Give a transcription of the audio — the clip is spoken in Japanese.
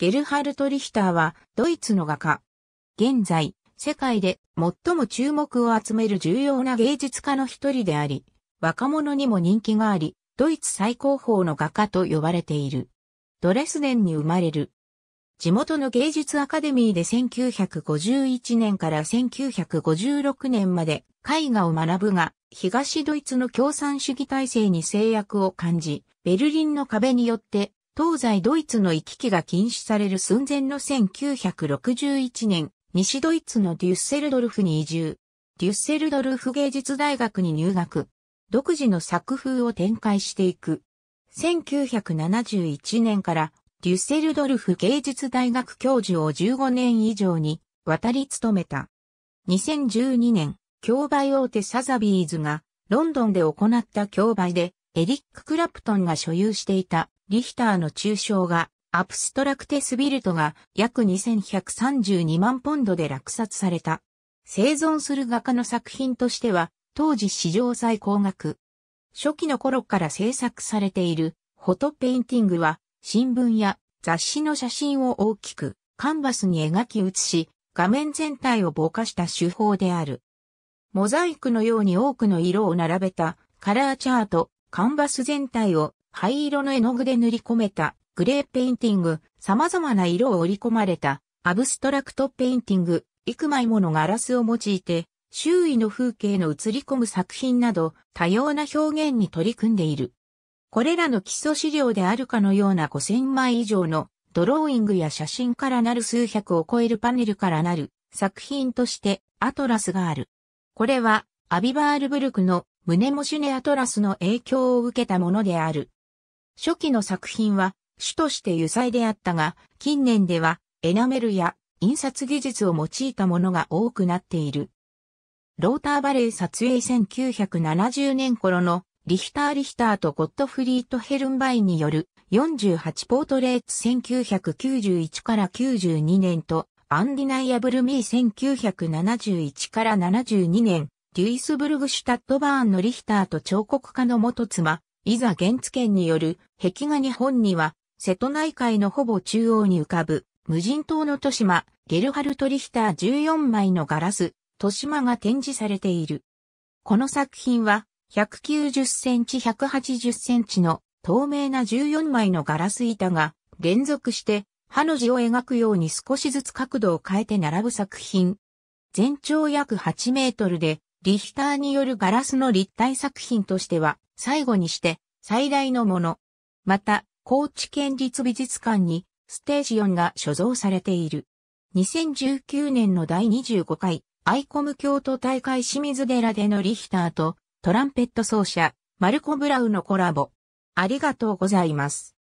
ゲルハルト・リヒターはドイツの画家。現在、世界で最も注目を集める重要な芸術家の一人であり、若者にも人気があり、ドイツ最高峰の画家と呼ばれている。ドレスデンに生まれる。地元の芸術アカデミーで1951年から1956年まで絵画を学ぶが、東ドイツの共産主義体制に制約を感じ、ベルリンの壁によって東西ドイツの行き来が禁止される寸前の1961年、西ドイツのデュッセルドルフに移住。デュッセルドルフ芸術大学に入学。独自の作風を展開していく。1971年からデュッセルドルフ芸術大学教授を15年以上に渡り務めた。2012年、競売大手サザビーズがロンドンで行った競売でエリック・クラプトンが所有していたリヒターの中傷が、アプストラクテスビルトが約2132万ポンドで落札された。生存する画家の作品としては、当時史上最高額。初期の頃から制作されている、フォトペインティングは、新聞や雑誌の写真を大きく、カンバスに描き写し、画面全体をぼかした手法である。モザイクのように多くの色を並べた、カラーチャート、カンバス全体を灰色の絵の具で塗り込めたグレーペインティング、様々な色を織り込まれたアブストラクトペインティング、幾枚ものガラスを用いて、周囲の風景の映り込む作品など多様な表現に取り組んでいる。これらの基礎資料であるかのような5000枚以上のドローイングや写真からなる数百を超えるパネルからなる作品としてアトラスがある。これはアビバールブルクのムネモシュネアトラスの影響を受けたものである。初期の作品は主として油彩であったが、近年ではエナメルや印刷技術を用いたものが多くなっている。ローターバレー撮影1970年頃のリヒター・リヒターとゴットフリート・ヘルンバイによる48ポートレーツ1991から92年とアンディナイアブル・ミー1971から72年、デュイスブルグ・シュタットバーンのリヒターと彫刻家の元妻、いざ現地県による壁画日本には、瀬戸内海のほぼ中央に浮かぶ無人島の豊島、ゲルハルト・リヒター14枚のガラス、豊島が展示されている。この作品は、190センチ180センチの透明な14枚のガラス板が連続して歯の字を描くように少しずつ角度を変えて並ぶ作品。全長約8メートルでリヒターによるガラスの立体作品としては、最後にして最大のもの。また、高知県立美術館にステージ4が所蔵されている。2019年の第25回アイコム京都大会清水寺でのリヒターとトランペット奏者マルコ・ブラウのコラボ。ありがとうございます。